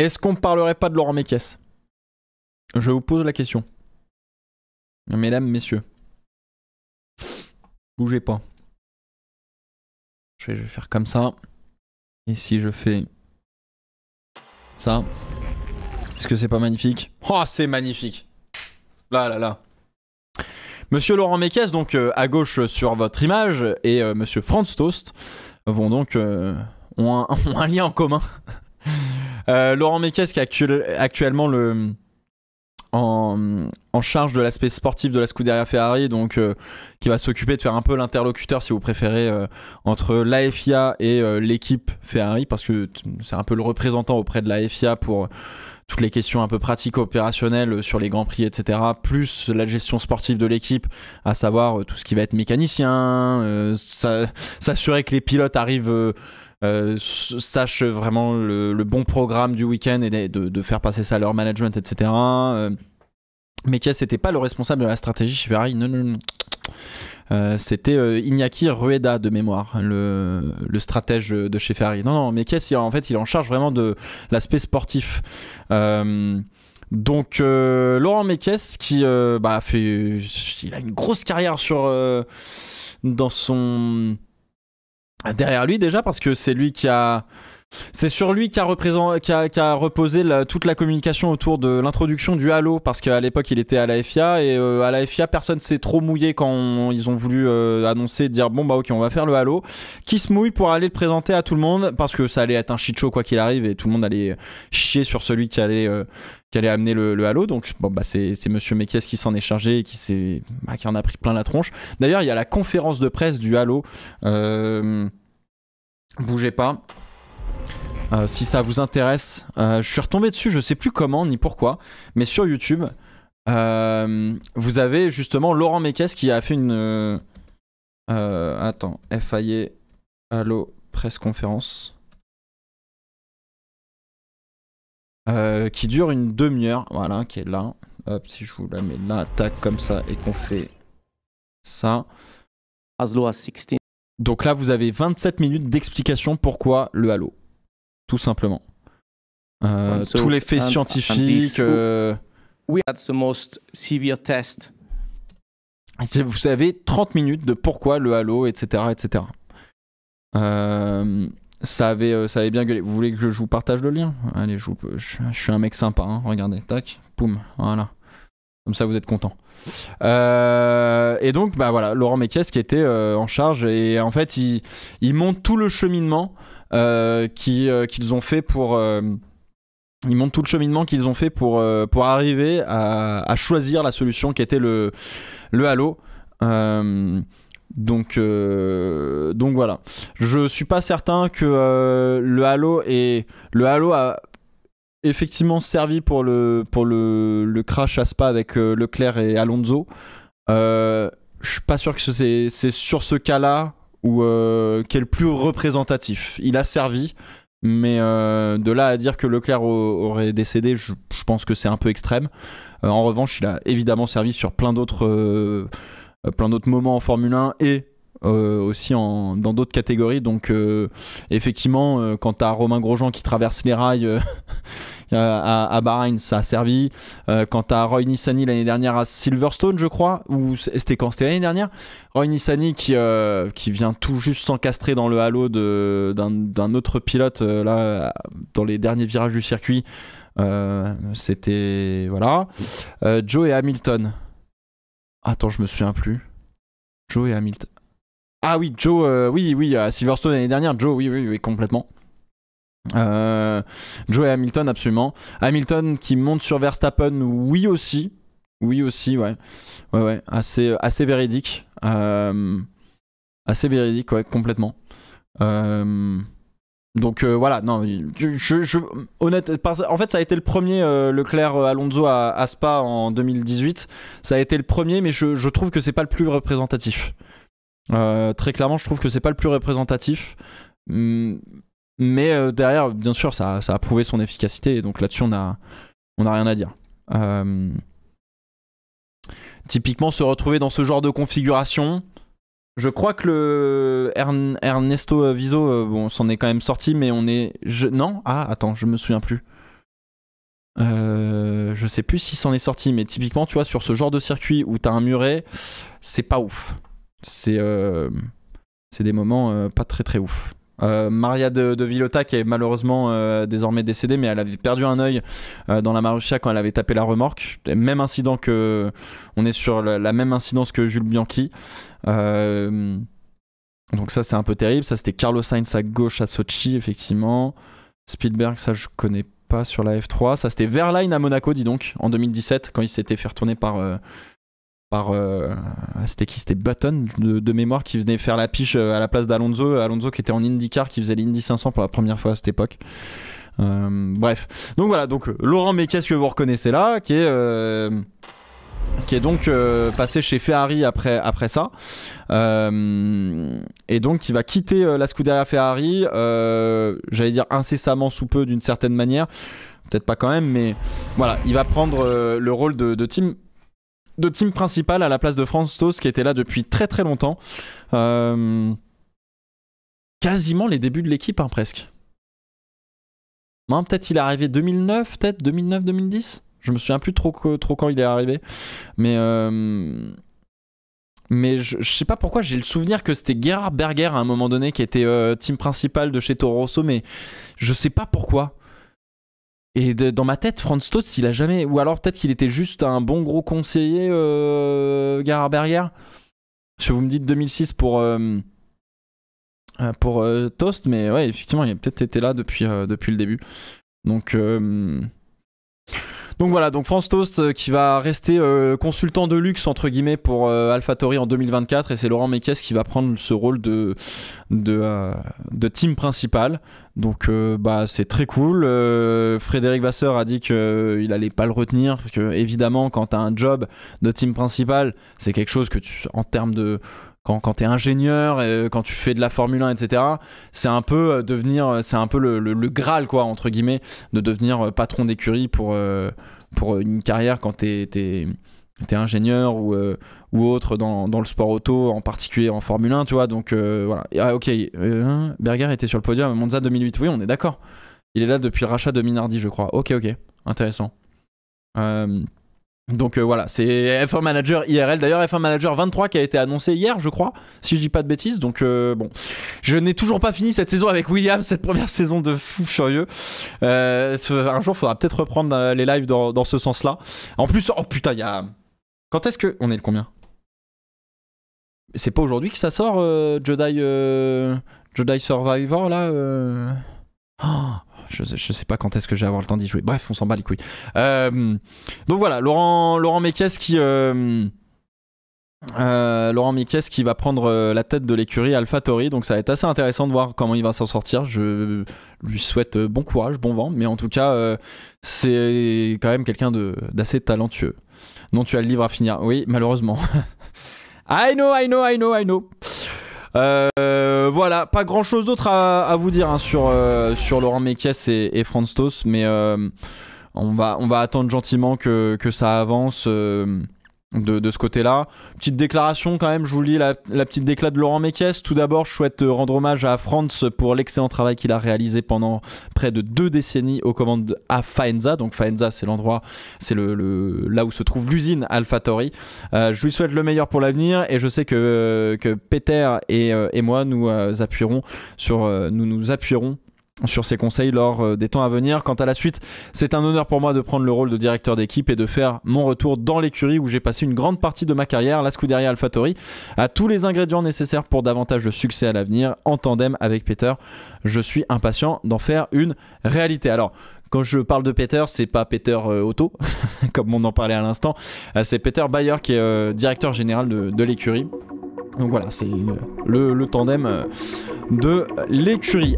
Est-ce qu'on parlerait pas de Laurent Mekies Je vous pose la question. Mesdames, messieurs. Bougez pas. Je vais, faire comme ça. Et si je fais ça. Est-ce que c'est pas magnifique Oh, c'est magnifique Là, là, là. Monsieur Laurent Mekies, donc euh, à gauche sur votre image, et euh, Monsieur Franz Toast vont donc euh, ont un lien en commun. Euh, Laurent Mekes qui est actuellement en, charge de l'aspect sportif de la Scuderia Ferrari, donc euh, qui va s'occuper de faire un peu l'interlocuteur, si vous préférez, euh, entre la et l'équipe Ferrari, parce que c'est un peu le représentant auprès de la FIA pour toutes les questions un peu pratiques, opérationnelles sur les grands prix, etc. Plus la gestion sportive de l'équipe, à savoir tout ce qui va être mécanicien, s'assurer que les pilotes arrivent euh, sachent vraiment le, bon programme du week-end et de, faire passer ça à leur management, etc. Euh, Mekes n'était pas le responsable de la stratégie chez Ferrari. Non, non, euh, c'était Iñaki Rueda de mémoire, le, stratège de chez Ferrari. Non, non, Mekes, en fait, il est en charge vraiment de l'aspect sportif. donc Laurent Mekies, qui bah, fait, il a une grosse carrière sur dans son derrière lui déjà parce que c'est lui qui a c'est sur lui qu'a reposé toute la communication autour de l'introduction du Halo, parce qu'à l'époque il était à la FIA, et euh, à la FIA personne s'est trop mouillé quand ils ont voulu euh, annoncer, dire bon bah ok on va faire le Halo, qui se mouille pour aller le présenter à tout le monde, parce que ça allait être un shit quoi qu'il arrive, et tout le monde allait chier sur celui qui allait, euh, allait amener le, Halo, donc bon bah c'est monsieur Mekies qui s'en est chargé et bah, qui en a pris plein la tronche. D'ailleurs il y a la conférence de presse du Halo, bougez pas. Euh, si ça vous intéresse. Euh, je suis retombé dessus, je sais plus comment ni pourquoi, mais sur YouTube, euh, vous avez justement Laurent Mekes qui a fait une. attends, FIA Allo, presse conférence. qui dure une demi-heure, voilà, qui est là. si je vous la mets là, tac, comme ça, et qu'on fait ça. Donc là, vous avez 27 minutes d'explication pourquoi le Halo tout simplement. Euh, tous les faits scientifiques. Euh, We had the most severe test. Vous savez, 30 minutes de pourquoi le halo, etc. etc. Euh, ça, avait, ça avait bien gueulé. Vous voulez que je vous partage le lien Allez, je, je, suis un mec sympa. Hein. Regardez, tac, poum, voilà. Comme ça, vous êtes content. et donc, bah voilà, Laurent Mekies qui était en charge et en fait, il, il monte tout le cheminement euh, euh, qu'ils ont fait pour euh, ils montrent tout le cheminement qu'ils ont fait pour, pour arriver à, choisir la solution qui était le, le Halo. donc, donc voilà. Je suis pas certain que le Halo et le Halo a effectivement servi pour le, pour le, le crash à Spa avec Leclerc et Alonso. je suis pas sûr que c'est sur ce cas-là ou euh, quel est le plus représentatif. Il a servi, mais euh, de là à dire que Leclerc aurait décédé, je, pense que c'est un peu extrême. Euh, en revanche, il a évidemment servi sur plein d'autres plein d'autres moments en Formule 1 et euh, aussi en, dans d'autres catégories. Donc, euh, effectivement, euh, quant à Romain Grosjean qui traverse les rails à, à, Bahreïn, ça a servi. quant à Roy Nissani l'année dernière à Silverstone, je crois, ou c'était quand C'était l'année dernière Roy Nissani qui, qui vient tout juste s'encastrer dans le halo d'un autre pilote, là, dans les derniers virages du circuit. c'était. Voilà. Joe et Hamilton. Attends, je me souviens plus. Joe et Hamilton. Ah oui, Joe, euh, oui, oui, à Silverstone l'année dernière, Joe, oui, oui, oui, complètement. Euh, Joe et Hamilton, absolument. Hamilton qui monte sur Verstappen, oui aussi. Oui aussi, ouais. Ouais, ouais, assez, assez véridique. Euh, assez véridique, ouais, complètement. donc voilà, non, je, je, honnête, en fait ça a été le premier Leclerc Alonso à, à, Spa en 2018, ça a été le premier, mais je, je trouve que c'est pas le plus représentatif. Euh, très clairement, je trouve que c'est pas le plus représentatif. Hmm, mais euh, derrière, bien sûr, ça, a prouvé son efficacité. donc là-dessus, on a, rien à dire. Euh, typiquement, se retrouver dans ce genre de configuration. Je crois que le Ernesto Viso, bon, s'en est quand même sorti, mais on est. Non Ah, attends, je me souviens plus. je sais plus s'il s'en est sorti, mais typiquement, tu vois, sur ce genre de circuit où t'as un muret, c'est pas ouf. Euh, c'est des moments euh, pas très très ouf. Euh, Maria de, de, Villota qui est malheureusement désormais décédée, mais elle avait perdu un œil dans la Marussia quand elle avait tapé la remorque. Même incident que on est sur la, même incidence que Jules Bianchi. donc ça c'est un peu terrible. Ça c'était Carlos Sainz à gauche à Sochi effectivement. Spielberg ça je connais pas sur la F3. Ça c'était Verline à Monaco dis donc en 2017 quand il s'était fait retourner par euh, c'était qui c'était Button de, mémoire qui venait faire la piche euh, à la place d'Alonso Alonso qui était en IndyCar qui faisait l'Indy 500 pour la première fois à cette époque euh, bref donc voilà donc Laurent mais qu'est-ce que vous reconnaissez là qui est qui est donc passé chez Ferrari après, après ça. et donc il va quitter la Scuderia Ferrari, j'allais dire incessamment sous peu d'une certaine manière, peut-être pas quand même, mais voilà, il va prendre le rôle de, de team de team principal à la place de Franz Tos qui était là depuis très très longtemps. Euh, quasiment les débuts de l'équipe, hein, presque. Hein, peut-être il est arrivé 2009, peut-être 2009-2010. Je me souviens plus trop, trop quand il est arrivé. Mais, euh, mais je, sais pas pourquoi j'ai le souvenir que c'était Gerhard Berger à un moment donné qui était euh, team principal de chez Toro Rosso, mais je sais pas pourquoi. Et dans ma tête, Franz Toast, il a jamais. Ou alors peut-être qu'il était juste un bon gros conseiller euh, Berger. Si vous me dites 2006 pour. Euh, euh, pour euh, Toast, mais ouais, effectivement, il a peut-être été là depuis, depuis le début. Donc. Donc voilà, donc France Toast euh, qui va rester euh, consultant de luxe entre guillemets pour euh, en 2024 et c'est Laurent Mekies qui va prendre ce rôle de, de, euh, team principal. Donc bah c'est très cool. Frédéric Vasseur a dit qu'il allait pas le retenir, que évidemment quand tu as un job de team principal, c'est quelque chose que tu en termes de quand, tu es ingénieur, euh, quand tu fais de la Formule 1, etc., c'est un peu euh, devenir, euh, c'est un peu le, Graal, quoi, entre guillemets, de devenir patron d'écurie pour, pour une carrière quand tu es, ingénieur ou, autre dans, le sport auto, en particulier en Formule 1, tu vois. Donc voilà. Ah, ok, Berger était sur le podium à Monza 2008, oui, on est d'accord. Il est là depuis le rachat de Minardi, je crois. Ok, ok, intéressant. Euh, donc euh, voilà, c'est F1 Manager IRL. D'ailleurs, F1 Manager 23 qui a été annoncé hier, je crois, si je dis pas de bêtises. Donc euh, bon, je n'ai toujours pas fini cette saison avec Williams, cette première saison de fou furieux. Euh, un jour, il faudra peut-être reprendre les lives dans, ce sens-là. En plus, oh putain, il y a. Quand est-ce que. On est le combien C'est pas aujourd'hui que ça sort, Jedi, Jedi Survivor là oh je, sais pas quand est-ce que je vais avoir le temps d'y jouer. Bref, on s'en bat les couilles. Euh, donc voilà, Laurent, Laurent Mekies qui. Euh, euh, Laurent Mikes qui va prendre la tête de l'écurie Tori. donc ça va être assez intéressant de voir comment il va s'en sortir. Je lui souhaite bon courage, bon vent, mais en tout cas, c'est quand même quelqu'un d'assez talentueux. Non, tu as le livre à finir. Oui, malheureusement. I know, I know, I know, I know. Euh, euh, voilà, pas grand chose d'autre à, vous dire hein, sur, euh, sur Laurent Mekies et, Franz Tos, mais euh, on va, on va attendre gentiment que, ça avance de, ce côté-là. Petite déclaration quand même, je vous lis la, petite déclaration de Laurent Mekies. Tout d'abord, je souhaite euh, rendre hommage à Franz pour l'excellent travail qu'il a réalisé pendant près de deux décennies aux commandes à Faenza. Donc Faenza, c'est l'endroit, c'est là où se trouve l'usine AlphaTauri. Euh, je lui souhaite le meilleur pour l'avenir et je sais que, Peter et, euh, et moi, nous appuierons sur, nous nous appuierons sur ces conseils lors euh, des temps à venir. Quant à la suite, c'est un honneur pour moi de prendre le rôle de directeur d'équipe et de faire mon retour dans l'écurie où j'ai passé une grande partie de ma carrière. La Scuderia Alfatori a tous les ingrédients nécessaires pour davantage de succès à l'avenir en tandem avec Peter. Je suis impatient d'en faire une réalité. Alors, quand je parle de Peter, c'est pas Peter euh, Otto, comme on en parlait à l'instant, euh, c'est Peter Bayer qui est directeur général de, l'écurie. Donc voilà, c'est le, le tandem de l'écurie.